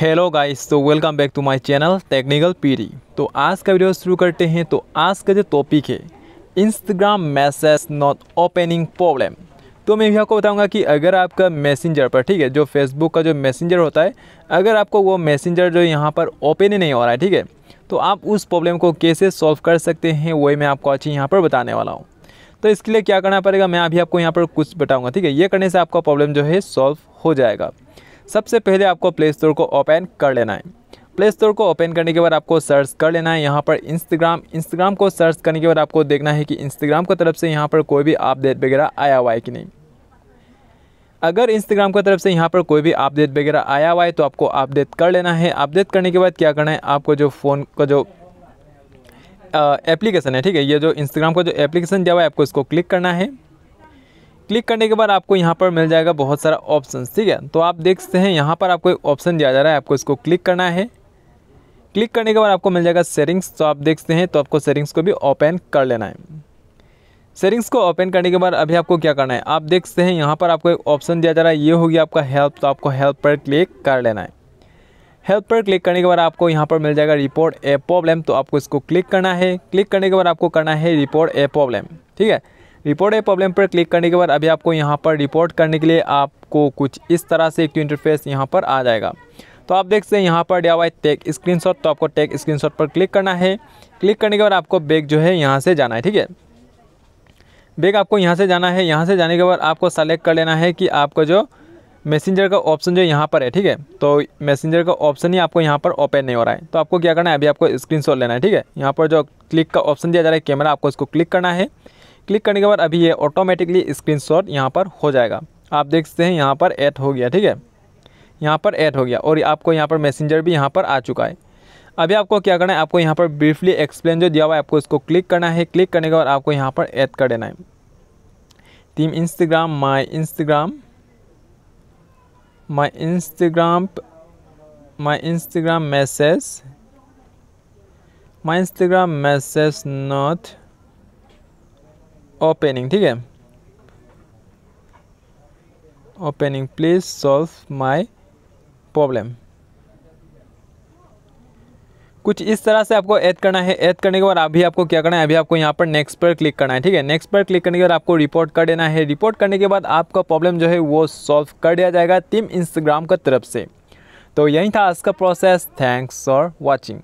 hello guys तो welcome back to my channel technical पीरी तो आज का वीडियो शुरू करते हैं तो आज का जो टॉपिक है Instagram message not opening problem तो मैं भी आपको बताऊंगा कि अगर आपका मैसेंजर पर ठीक है जो फेसबुक का जो मैसेंजर होता है अगर आपको वो मैसेंजर जो यहाँ पर ओपन ही नहीं हो रहा है ठीक है तो आप उस प्रॉब्लम को कैसे सॉल्व कर सकते हैं वही मैं आपको अच्छी यहाँ पर बताने वाला हूँ तो इसके लिए क्या करना पड़ेगा मैं अभी आपको यहाँ पर कुछ बताऊँगा ठीक है ये करने से आपका प्रॉब्लम जो है सॉल्व हो जाएगा सबसे पहले आपको प्ले स्टोर को ओपन कर लेना है प्ले स्टोर को ओपन करने के बाद आपको सर्च कर लेना है यहाँ पर इंस्टाग्राम इंस्टाग्राम को सर्च करने के बाद आपको देखना है कि इंस्टाग्राम की तरफ से यहाँ पर कोई भी अपडेट वगैरह आया हुआ है कि नहीं अगर इंस्टाग्राम की तरफ से यहाँ पर कोई भी अपडेट वगैरह आया हुआ है तो आपको अपडेट कर लेना है अपडेट करने के बाद क्या करना है आपको जो फ़ोन का जो एप्लीकेशन है ठीक है ये जो इंस्टाग्राम का जो एप्लीकेशन दिया हुआ है आपको इसको क्लिक करना है क्लिक करने के बाद आपको यहाँ पर मिल जाएगा बहुत सारा ऑप्शन ठीक है तो आप देख सकते हैं यहाँ पर आपको एक ऑप्शन दिया जा रहा है आपको इसको क्लिक करना है क्लिक करने के बाद आपको मिल जाएगा सेटिंग्स तो आप देख सकते हैं तो आपको सेटिंग्स को भी ओपन कर लेना है सेटिंग्स को ओपन करने के बाद अभी आपको क्या करना है आप देख सकते हैं यहाँ पर आपको एक ऑप्शन दिया जा रहा है ये होगी आपका हेल्प तो आपको हेल्प पर क्लिक कर लेना है हेल्प पर क्लिक करने के बाद आपको यहाँ पर मिल जाएगा रिपोर्ट ए प्रॉब्लम तो आपको इसको क्लिक करना है क्लिक करने के बाद आपको करना है रिपोर्ट ए प्रॉब्लम ठीक है रिपोर्ट ए प्रॉब्लम पर क्लिक करने के बाद अभी आपको यहाँ पर रिपोर्ट करने के लिए आपको कुछ इस तरह से एक इंटरफेस यहाँ पर आ जाएगा तो आप देख सकते हैं यहाँ पर दिया टेक स्क्रीनशॉट तो आपको टेक स्क्रीनशॉट पर क्लिक करना है क्लिक करने के बाद आपको बैग जो है यहाँ से जाना है ठीक है बैग आपको यहाँ से जाना है यहाँ से जाने के बाद आपको सेलेक्ट कर लेना है कि आपको जो मैसेंजर का ऑप्शन जो यहाँ पर है ठीक है तो मैसेंजर का ऑप्शन ही आपको यहाँ पर ओपन नहीं हो रहा है तो आपको क्या करना है अभी आपको स्क्रीनशॉट लेना है ठीक है यहाँ पर जो क्लिक का ऑप्शन दिया जा रहा है कैमरा आपको इसको क्लिक करना है क्लिक करने के बाद अभी ये ऑटोमेटिकली स्क्रीन शॉट यहाँ पर हो जाएगा आप देख सकते हैं यहाँ पर ऐड हो गया ठीक है यहाँ पर ऐड हो गया और आपको यहाँ पर मैसेंजर भी यहाँ पर आ चुका है अभी आपको क्या करना है आपको यहाँ पर ब्रीफली एक्सप्लेन जो दिया हुआ है आपको इसको क्लिक करना है क्लिक करने के बाद आपको यहाँ पर ऐड कर देना है team Instagram my Instagram my Instagram my Instagram message my Instagram message not opening ठीक है opening please solve my problem कुछ इस तरह से आपको ऐड करना है ऐड करने के बाद अभी आपको क्या करना है अभी आपको यहाँ पर नेक्स्ट पर क्लिक करना है ठीक है नेक्स्ट पर क्लिक करने के बाद आपको रिपोर्ट कर देना है रिपोर्ट करने के बाद आपका प्रॉब्लम जो है वो सॉल्व कर दिया जाएगा टीम इंस्टाग्राम की तरफ से तो यही था आज का प्रोसेस थैंक्स फॉर वॉचिंग